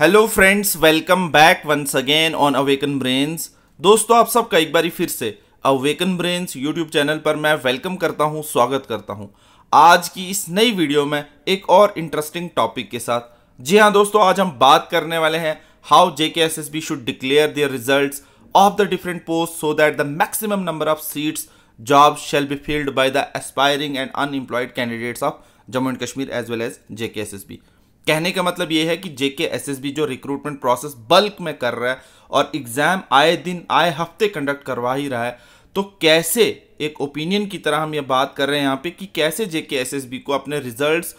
hello friends welcome back once again on Awaken Brains दोस्तों आप सबका एक बार फिर से अवेकन ब्रेन्स यूट्यूब चैनल पर मैं वेलकम करता हूं स्वागत करता हूं आज की इस नई वीडियो में एक और इंटरेस्टिंग टॉपिक के साथ जी हां दोस्तों आज हम बात करने वाले हैं how J K S S B should declare their result of the different post so that the maximum number of seats job shall be filled by the aspiring and unemployed candidates of Jammu and Kashmir as well as J K S S B कहने का मतलब ये है कि JK B जो recruitment process bulk में कर रहा है और एग्ज़ाम आए दिन आए हफ्ते कंडक्ट करवा ही रहा है तो कैसे एक ओपिनियन की तरह हम ये बात कर रहे हैं यहाँ पे कि कैसे जेके बी को अपने रिजल्ट्स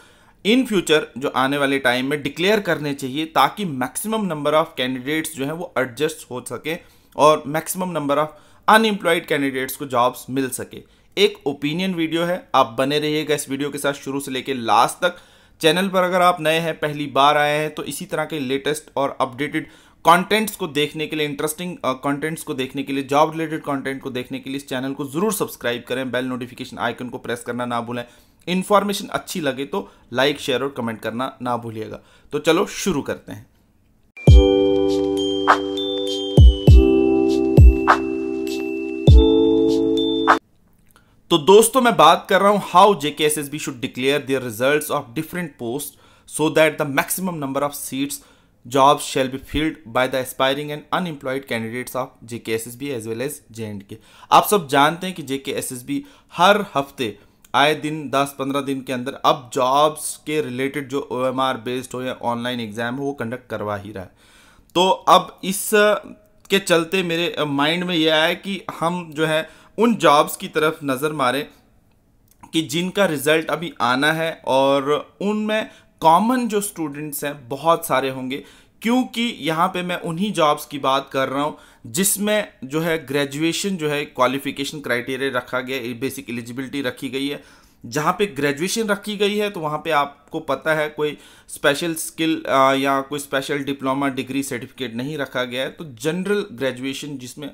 इन फ्यूचर जो आने वाले टाइम में डिक्लेयर करने चाहिए ताकि मैक्सिमम नंबर ऑफ कैंडिडेट्स जो हैं वो एडजस्ट हो सके और maximum number of unemployed candidates को जॉब्स मिल सके एक ओपिनियन वीडियो है आप बने रहिएगा इस वीडियो के साथ शुरू से लेकर लास्ट तक चैनल पर अगर आप नए हैं पहली बार आए हैं तो इसी तरह के लेटेस्ट और अपडेटेड कंटेंट्स को देखने के लिए इंटरेस्टिंग कंटेंट्स uh, को देखने के लिए जॉब रिलेटेड कंटेंट को देखने के लिए इस चैनल को जरूर सब्सक्राइब करें बेल नोटिफिकेशन आइकन को प्रेस करना ना भूलें इन्फॉर्मेशन अच्छी लगे तो लाइक शेयर और कमेंट करना ना भूलिएगा तो चलो शुरू करते हैं तो दोस्तों मैं बात कर रहा हूं how JK S S B should declare their result of different post so that the maximum number of seats job shall be filled by the aspiring and unemployed candidates of JK S S B as well as J and K आप सब जानते हैं कि JK S S B हर हफ्ते आए दिन दस पंद्रह दिन के अंदर अब जॉब्स के रिलेटेड जो ओ एम आर बेस्ड हो या ऑनलाइन एग्जाम हो वो कंडक्ट करवा ही रहा है तो अब इस के चलते मेरे माइंड में यह आया कि हम जो है उन जॉब्स की तरफ नज़र मारें कि जिनका रिज़ल्ट अभी आना है और उनमें कॉमन जो स्टूडेंट्स हैं बहुत सारे होंगे क्योंकि यहाँ पे मैं उन्हीं जॉब्स की बात कर रहा हूँ जिसमें जो है ग्रेजुएशन जो है क्वालिफिकेशन क्राइटेरिया रखा गया बेसिक एलिजिबिलिटी रखी गई है जहाँ पे ग्रेजुएशन रखी गई है तो वहाँ पे आपको पता है कोई स्पेशल स्किल या कोई स्पेशल डिप्लोमा डिग्री सर्टिफिकेट नहीं रखा गया है तो जनरल ग्रेजुएशन जिसमें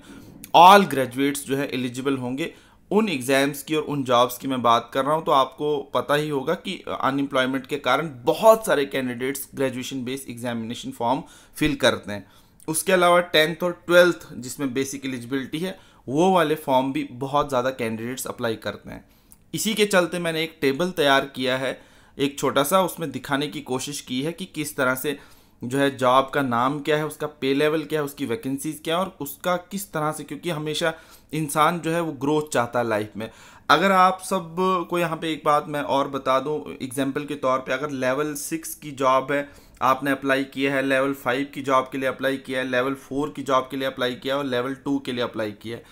ऑल ग्रेजुएट्स जो है एलिजिबल होंगे उन एग्ज़ाम्स की और उन जॉब्स की मैं बात कर रहा हूँ तो आपको पता ही होगा कि अनएम्प्लॉयमेंट uh, के कारण बहुत सारे candidates graduation based examination form fill करते हैं उसके अलावा टेंथ और ट्वेल्थ जिसमें बेसिक एलिजिबिलिटी है वो वाले फॉर्म भी बहुत ज़्यादा कैंडिडेट्स अप्लाई करते हैं इसी के चलते मैंने एक टेबल तैयार किया है एक छोटा सा उसमें दिखाने की कोशिश की है कि किस तरह से जो है जॉब का नाम क्या है उसका पे लेवल क्या है उसकी वैकेंसीज़ क्या है और उसका किस तरह से क्योंकि हमेशा इंसान जो है वो ग्रोथ चाहता है लाइफ में अगर आप सब को यहाँ पे एक बात मैं और बता दूँ एग्जाम्पल के तौर पे अगर लेवल सिक्स की जॉब है आपने अप्लाई किया है लेवल फाइव की जॉब के लिए अप्लाई किया है लेवल फोर की जॉब के लिए अप्लाई किया है और लेवल टू के लिए अप्लाई किया है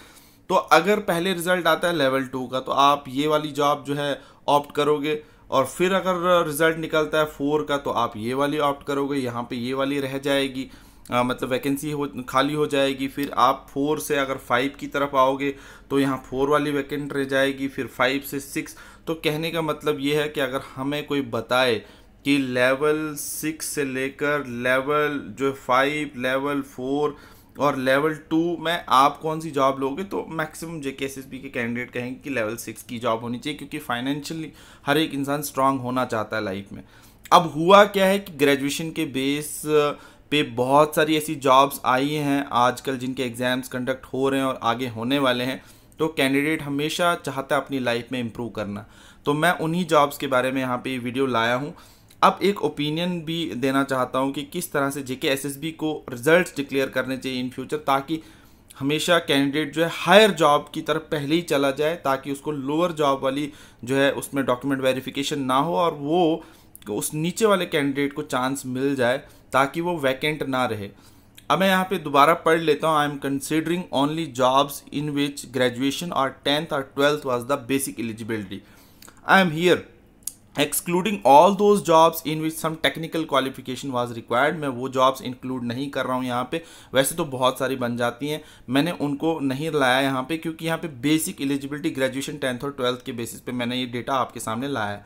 तो अगर पहले रिजल्ट आता है लेवल टू का तो आप ये वाली जॉब जो है ऑप्ट करोगे और फिर अगर रिज़ल्ट निकलता है फोर का तो आप ये वाली ऑप्ट करोगे यहाँ पे ये वाली रह जाएगी आ, मतलब वैकेंसी हो खाली हो जाएगी फिर आप फोर से अगर फाइव की तरफ आओगे तो यहाँ फोर वाली वैकेंट रह जाएगी फिर फाइव से सिक्स तो कहने का मतलब ये है कि अगर हमें कोई बताए कि लेवल सिक्स से लेकर लेवल जो फाइव लेवल फोर और लेवल टू में आप कौन सी जॉब लोगे तो मैक्सिमम जे के के कैंडिडेट कहेंगे कि लेवल सिक्स की जॉब होनी चाहिए क्योंकि फाइनेंशियली हर एक इंसान स्ट्रांग होना चाहता है लाइफ में अब हुआ क्या है कि ग्रेजुएशन के बेस uh, पे बहुत सारी ऐसी जॉब्स आई हैं आजकल जिनके एग्ज़ाम्स कंडक्ट हो रहे हैं और आगे होने वाले हैं तो कैंडिडेट हमेशा चाहता है अपनी लाइफ में इम्प्रूव करना तो मैं उन्हीं जॉब्स के बारे में यहाँ पे वीडियो लाया हूँ अब एक ओपिनियन भी देना चाहता हूँ कि किस तरह से जेके एसएसबी को रिजल्ट्स डिक्लेयर करने चाहिए इन फ्यूचर ताकि हमेशा कैंडिडेट जो है हायर जॉब की तरफ पहले ही चला जाए ताकि उसको लोअर जॉब वाली जो है उसमें डॉक्यूमेंट वेरिफिकेशन ना हो और वो उस नीचे वाले कैंडिडेट को चांस मिल जाए ताकि वो वैकेंट ना रहे अब मैं यहाँ पे दोबारा पढ़ लेता हूँ I am considering only jobs in which graduation और टेंथ और twelfth was the basic eligibility I am here excluding all those jobs in which some technical qualification was required मैं वो जॉब्स इंक्लूड नहीं कर रहा हूँ यहाँ पे वैसे तो बहुत सारी बन जाती हैं मैंने उनको नहीं लाया यहाँ पे क्योंकि यहाँ पे बेसिक एलिजिबिलिटी ग्रेजुएशन टेंथ और ट्वेल्थ के बेसिस पे मैंने ये डेटा आपके सामने लाया है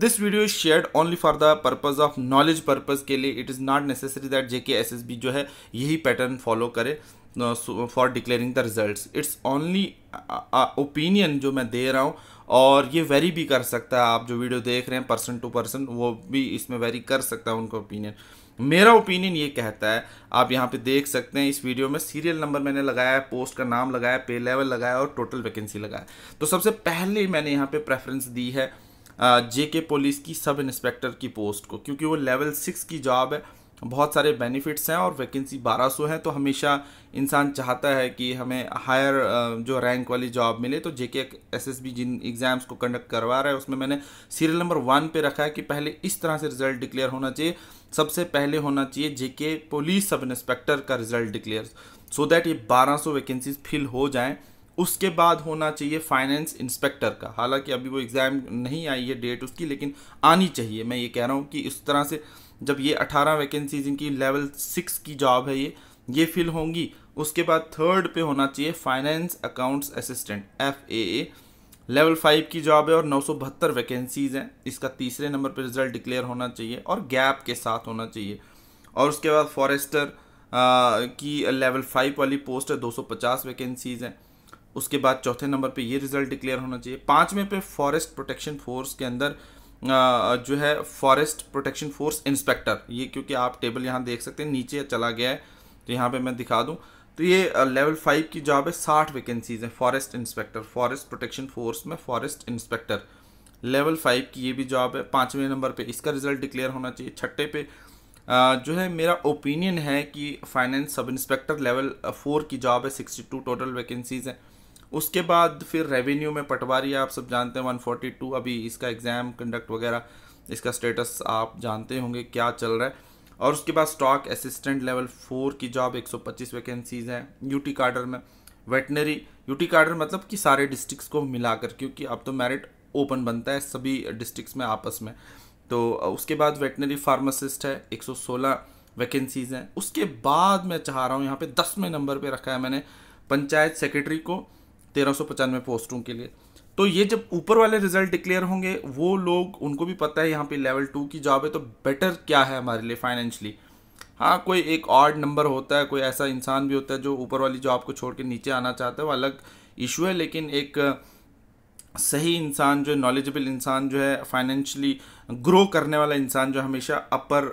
this video is share only for the purpose of knowledge purpose के लिए it is not necessary that J K S S B जो है यही पैटर्न फॉलो करे for declaring the result it's only opinion जो मैं दे रहा हूँ और ये वेरी भी कर सकता है आप जो वीडियो देख रहे हैं पर्सन टू पर्सन वो भी इसमें वेरी कर सकता है उनका ओपिनियन मेरा ओपिनियन ये कहता है आप यहाँ पे देख सकते हैं इस वीडियो में सीरियल नंबर मैंने लगाया है पोस्ट का नाम लगाया पे लेवल लगाया और टोटल वैकेंसी लगाया तो सबसे पहले मैंने यहाँ पे प्रेफरेंस दी है जे के पुलिस की सब इंस्पेक्टर की पोस्ट को क्योंकि वो लेवल सिक्स की जॉब है बहुत सारे बेनिफिट्स हैं और वैकेंसी 1200 है तो हमेशा इंसान चाहता है कि हमें हायर जो रैंक वाली जॉब मिले तो जेके एसएसबी जिन एग्ज़ाम्स को कंडक्ट करवा रहा है उसमें मैंने सीरियल नंबर वन पे रखा है कि पहले इस तरह से रिजल्ट डिक्लेयर होना चाहिए सबसे पहले होना चाहिए जेके पुलिस सब इंस्पेक्टर का रिजल्ट डिक्लेयर सो दैट ये बारह वैकेंसीज फिल हो जाएँ उसके बाद होना चाहिए फाइनेंस इंस्पेक्टर का हालांकि अभी वो एग्ज़ाम नहीं आई है डेट उसकी लेकिन आनी चाहिए मैं ये कह रहा हूँ कि इस तरह से जब ये अठारह वैकेंसीज इनकी लेवल सिक्स की जॉब है ये ये फिल होंगी उसके बाद थर्ड पे होना चाहिए finance accounts assistant F A A level five की जॉब है और नौ सौ बहत्तर वैकेंसीज़ हैं इसका तीसरे नंबर पर रिजल्ट डिक्लेयर होना चाहिए और गैप के साथ होना चाहिए और उसके बाद फॉरेस्टर की लेवल फाइव वाली पोस्ट है दो सौ पचास वैकेंसीज़ हैं उसके बाद चौथे नंबर पे ये रिजल्ट डिक्लेयर होना चाहिए पाँचवें पे फॉरेस्ट प्रोटेक्शन फोर्स के अंदर जो है फॉरेस्ट प्रोटेक्शन फोर्स इंस्पेक्टर ये क्योंकि आप टेबल यहाँ देख सकते हैं नीचे चला गया है तो यहाँ पे मैं दिखा दूँ तो ये लेवल फाइव की जॉब है साठ वैकेंसीज हैं forest inspector forest protection force में फॉरेस्ट इंस्पेक्टर लेवल फाइव की ये भी जॉब है पाँचवें नंबर पर इसका रिजल्ट डिक्लेयर होना चाहिए छठे पे जो है मेरा ओपिनियन है कि finance sub inspector level four की जॉब है सिक्सटी टू टोटल वैकेंसीज़ हैं उसके बाद फिर रेवेन्यू में पटवारी आप सब जानते हैं 142 अभी इसका एग्ज़ाम कंडक्ट वगैरह इसका स्टेटस आप जानते होंगे क्या चल रहा है और उसके बाद स्टॉक असिस्टेंट लेवल फोर की जॉब 125 वैकेंसीज़ हैं यूटी कार्डर में वेटनरी यूटी कार्डर मतलब कि सारे डिस्ट्रिक्स को मिलाकर क्योंकि अब तो मेरिट ओपन बनता है सभी डिस्ट्रिक्स में आपस में तो उसके बाद वेटनरी फार्मासिस्ट है 116 वैकेंसीज़ हैं उसके बाद मैं चाह रहा हूँ यहाँ पे दसवें नंबर पे रखा है मैंने पंचायत सेक्रेटरी को तेरह सौ पचानवे पोस्टों के लिए तो ये जब ऊपर वाले रिजल्ट डिक्लेयर होंगे वो लोग उनको भी पता है यहाँ पे लेवल टू की जॉब है तो बेटर क्या है हमारे लिए फाइनेंशली हाँ कोई एक ऑर्ड नंबर होता है कोई ऐसा इंसान भी होता है जो ऊपर वाली जॉब को छोड़ के नीचे आना चाहता है वो अलग इशू है लेकिन एक सही इंसान जो नॉलेजेबल इंसान जो है फाइनेंशली ग्रो करने वाला इंसान जो हमेशा अपर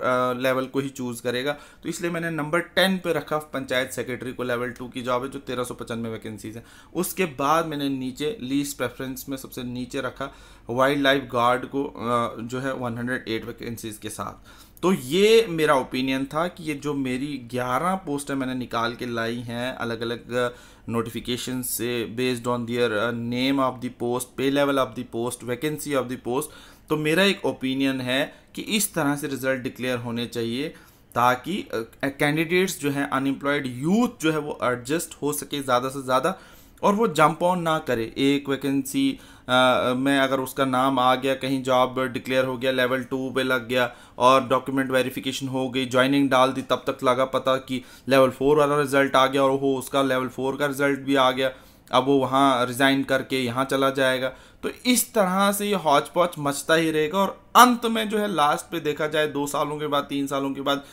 लेवल को ही चूज़ करेगा तो इसलिए मैंने नंबर टेन पे रखा पंचायत सेक्रेटरी को लेवल टू की जॉब है जो तेरह सौ पचानवे वैकेंसीज हैं उसके बाद मैंने नीचे लीज प्रेफरेंस में सबसे नीचे रखा वाइल्ड लाइफ गार्ड को जो है वन हंड्रेड एट वैकेंसीज के साथ तो ये मेरा ओपिनियन था कि ये जो मेरी ग्यारह पोस्टें मैंने निकाल के लाई हैं अलग अलग notifications say based on their uh, name of the post pay level of the post vacancy of the post तो मेरा एक ओपिनियन है कि इस तरह से रिजल्ट डिक्लेयर होने चाहिए ताकि कैंडिडेट्स uh, जो हैं अनएम्प्लॉयड यूथ जो है वो एडजस्ट हो सके ज़्यादा से ज़्यादा और वो जंप ऑन ना करे एक वैकेंसी में अगर उसका नाम आ गया कहीं जॉब डिक्लेयर हो गया लेवल टू पे लग गया और डॉक्यूमेंट वेरिफिकेशन हो गई ज्वाइनिंग डाल दी तब तक लगा पता कि लेवल फोर वाला रिजल्ट आ गया और वो उसका लेवल फोर का रिजल्ट भी आ गया अब वो वहाँ रिज़ाइन करके यहाँ चला जाएगा तो इस तरह से ये हौच पौच मचता ही रहेगा और अंत में जो है लास्ट पे देखा जाए दो सालों के बाद तीन सालों के बाद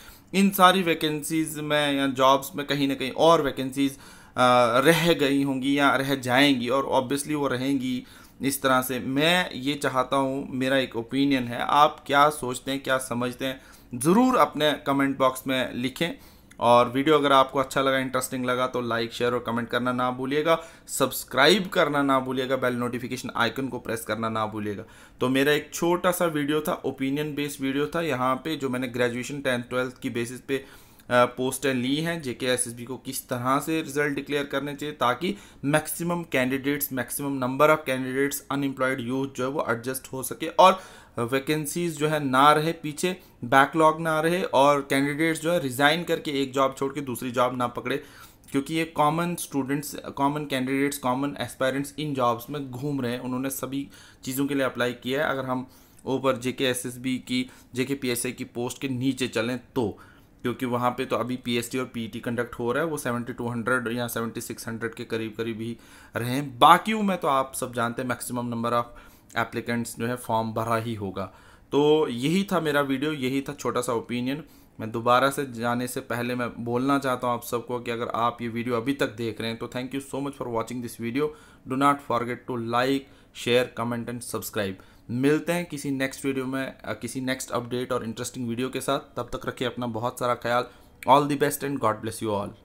इन सारी वैकेंसीज़ में या जॉब्स में कहीं ना कहीं और वैकेंसीज़ रह गई होंगी या रह जाएंगी और ऑब्वियसली वो रहेंगी इस तरह से मैं ये चाहता हूँ मेरा एक ओपिनियन है आप क्या सोचते हैं क्या समझते हैं ज़रूर अपने कमेंट बॉक्स में लिखें और वीडियो अगर आपको अच्छा लगा इंटरेस्टिंग लगा तो लाइक शेयर और कमेंट करना ना भूलिएगा सब्सक्राइब करना ना भूलिएगा बेल नोटिफिकेशन आइकन को प्रेस करना ना भूलिएगा तो मेरा एक छोटा सा वीडियो था ओपिनियन बेस्ड वीडियो था यहाँ पे जो मैंने ग्रेजुएशन टेंथ ट्वेल्थ की बेसिस पे पोस्टें ली हैं जेके एसएसबी को किस तरह से रिजल्ट डिक्लेयर करने चाहिए ताकि maximum candidates maximum number of candidates unemployed youth जो है वो एडजस्ट हो सके और वैकेंसीज जो है ना रहे पीछे बैकलॉग ना रहे और कैंडिडेट्स जो है रिज़ाइन करके एक जॉब छोड़ के दूसरी जॉब ना पकड़े क्योंकि ये common students common candidates common aspirants इन जॉब्स में घूम रहे हैं उन्होंने सभी चीज़ों के लिए अप्लाई किया है अगर हम ऊपर जे के एस एस बी की जेके पी एस की पोस्ट के नीचे चलें तो क्योंकि वहाँ पे तो अभी पी और पी कंडक्ट e हो रहा है वो सेवेंटी टू हंड्रेड या सेवेंटी सिक्स हंड्रेड के करीब करीब ही रहे बाकी में तो आप सब जानते हैं मैक्सिमम नंबर ऑफ एप्लीकेंट्स जो है फॉर्म भरा ही होगा तो यही था मेरा वीडियो यही था छोटा सा ओपिनियन मैं दोबारा से जाने से पहले मैं बोलना चाहता हूँ आप सबको कि अगर आप ये वीडियो अभी तक देख रहे हैं तो thank you so much for watching this video do not forget to like share comment and subscribe मिलते हैं किसी नेक्स्ट वीडियो में किसी नेक्स्ट अपडेट और इंटरेस्टिंग वीडियो के साथ तब तक रखिए अपना बहुत सारा ख्याल all the best and God bless you all